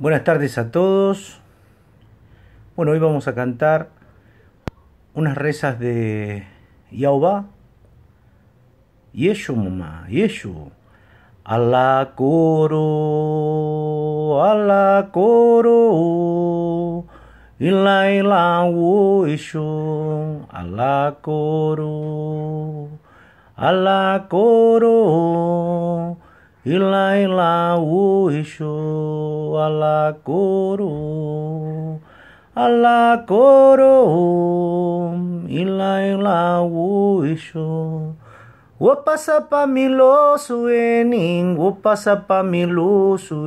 Buenas tardes a todos. Bueno, hoy vamos a cantar unas rezas de Yahová. Yeshu, mamá, Yeshu. A la coro, a la coro. Ila ila Yeshu. A la coro, a coro. Ilá, ilá, o eixo, alá, coro, alá, coro, ilá, ilá, o eixo. Opa, sapa, miloso, enin, miloso,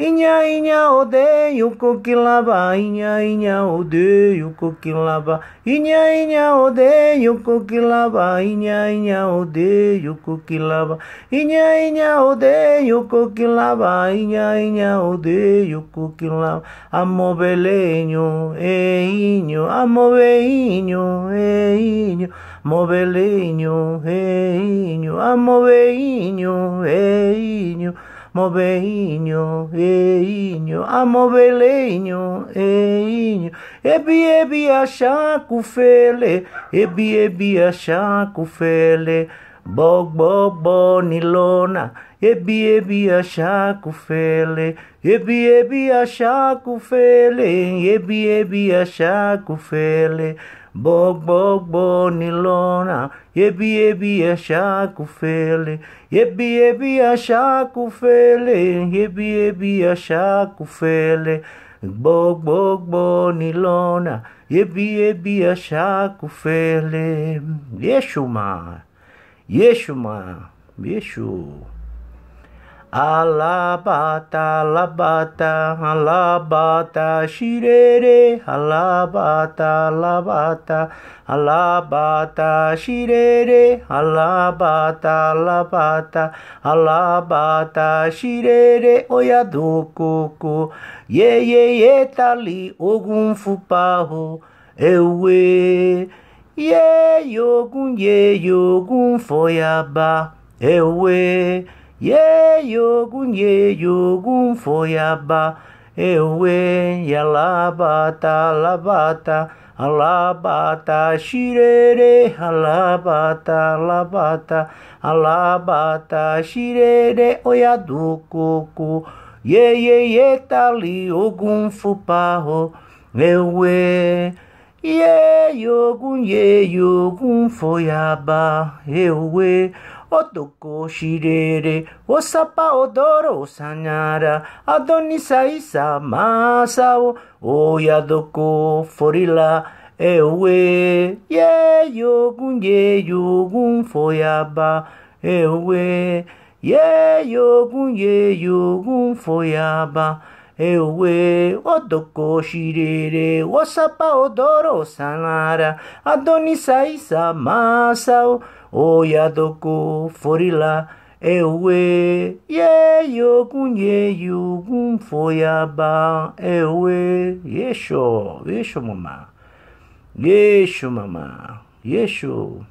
Inha, inha, odeio coquilaba, inha, inha, odeio coquilaba, inha, inha, odeio coquilaba, inha, inha, odeio coquilaba, inha, inha, odeio coquilaba, inha, inha, odeio coquilaba, amo belenho, inho. amo veinho, inho. amo e inho. amo veinho, inho. Mobeinho, einho, amobeleinho, einho, ebi ebi achaco fele, ebi ebi achaco fele, bog bog bonilona, ebi ebi achaco fele, ebi ebi achaco fele, ebi ebi achaco fele, Bogbo nilona yebi yebi fele, yebi yebi ashakufele yebi yebi bog Bogbo nilona yebi yebi fele, Yeshua Yeshua Yeshua Alabata, alabata, alabata, shirere, alabata, alabata, alabata, shirere, alabata, alabata, alabata, shirere, oyadokoku, ye ye ye tali, ogun fupaho, ewe, ye yogun ye yogun foyaba, ewe. Ye yogun ye yogun foiaba ewe alabata alabata alabata shirere alabata alabata alabata shirere oyadu koko ye ye ye tali tá ogun fupaho ewe ye yogun ye yogun foiaba ewe 男しれれ、おさぱおどろさなら、あどにさいさまさお、おやどこ、フォリラ、えおえ、やよぐんやよぐんフォやば、えおえ、やよぐんやよぐんフォやば、Ewe, odoko shirere, wasapa odoro sanara, adonisa isa masao, oya doko forila ewe ye yogun ye yogun foyaba ewe yesho yesho mama yesho mama yesho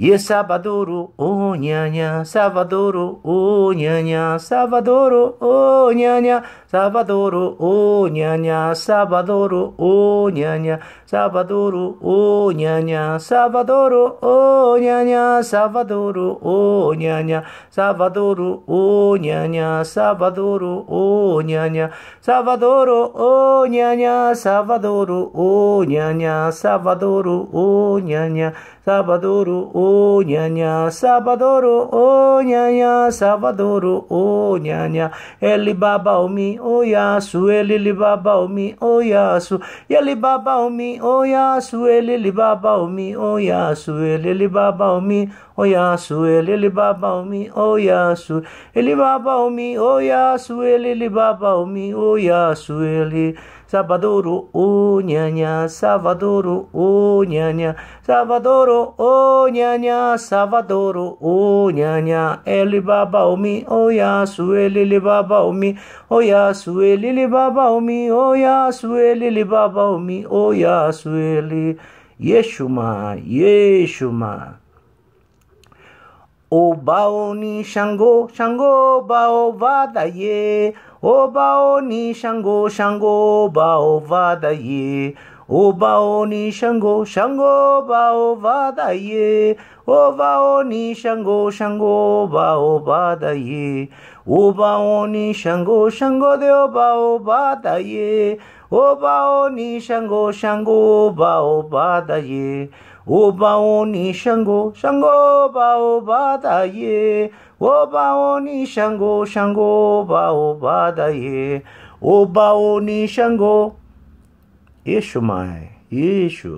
Е Савадору, о няня, Савадору, о няня, Савадору, о няня, Савадору, о няня, Савадору, о няня, Савадору, о няня, Савадору, о няня, Савадору, о няня, Савадору, о няня, Савадору, о няня, Савадору, о няня, Савадору, о няня, Савадору, о няня, Савадору, о oh ñaña, Salvadoro, oh ñaña, Salvadoro, oh ñaña, ele baba omi, oh yasu, ele li baba omi, oh yasu, ele baba omi, oh yasu, ele li baba omi, oh yasu, ele li baba omi, oh yasu, ele li baba omi, oh yasu, ele baba omi, oh yasu, ele li baba omi, oh yasu, ele Salvadoru, oh nyanya, Salvadoru, oh nyanya, Salvadoru, oh nyanya, Salvadoru, oh nyanya. Eli baba omi, oya sueli li baba omi, oya sueli li baba omi, oya sueli li baba omi, oya sueli, Yeshua, Yeshua. 哦巴哦尼香哥香哥巴哦瓦达耶，哦巴哦尼香哥香哥巴哦瓦达耶，哦巴哦尼香哥香哥巴哦瓦达耶，哦巴哦尼香哥香哥巴哦瓦达耶，哦巴哦尼香哥香哥的哦巴哦瓦达耶，哦巴哦尼香哥香哥巴哦瓦达耶。我把我你想过，想过把我把大爷。我把我你想过，想过把我把大爷。我把我你想过，也许买，也许。